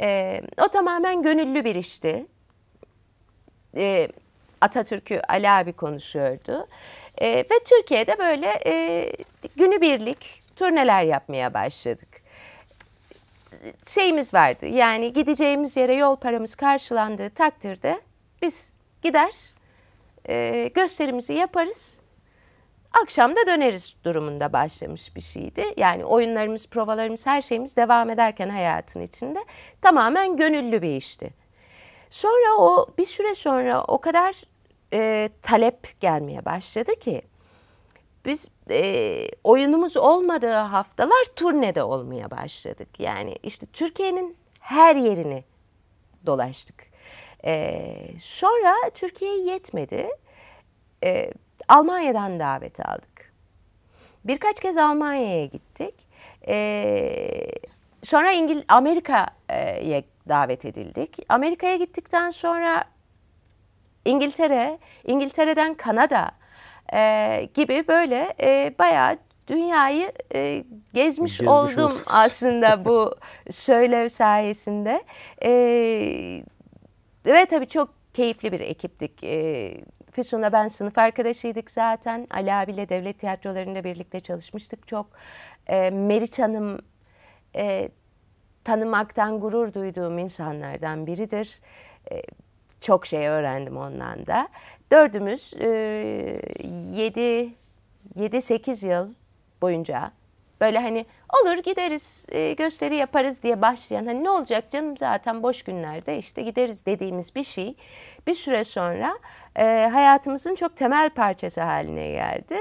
E, o tamamen gönüllü bir işti. E, Atatürk'ü Ali abi konuşuyordu. E, ve Türkiye'de böyle e, günübirlik turneler yapmaya başladık. Şeyimiz vardı yani gideceğimiz yere yol paramız karşılandığı takdirde biz gider e, gösterimizi yaparız akşam da döneriz durumunda başlamış bir şeydi. Yani oyunlarımız, provalarımız, her şeyimiz devam ederken hayatın içinde tamamen gönüllü bir işti. Sonra o bir süre sonra o kadar e, talep gelmeye başladı ki biz e, oyunumuz olmadığı haftalar turnede olmaya başladık. Yani işte Türkiye'nin her yerini dolaştık. E, sonra Türkiye yetmedi. E, Almanya'dan davet aldık. Birkaç kez Almanya'ya gittik. Ee, sonra İngil Amerika'ya davet edildik. Amerika'ya gittikten sonra İngiltere, İngiltere'den Kanada e, gibi böyle e, bayağı dünyayı e, gezmiş, gezmiş oldum oluruz. aslında bu söylev sayesinde. E, ve tabii çok keyifli bir ekiptik. E, Füsun'la ben sınıf arkadaşıydık zaten. Ali abiyle devlet tiyatrolarında birlikte çalışmıştık çok. E, Meriç Hanım e, tanımaktan gurur duyduğum insanlardan biridir. E, çok şey öğrendim ondan da. Dördümüz e, 7-8 yıl boyunca Böyle hani olur gideriz e, gösteri yaparız diye başlayan hani ne olacak canım zaten boş günlerde işte gideriz dediğimiz bir şey bir süre sonra e, hayatımızın çok temel parçası haline geldi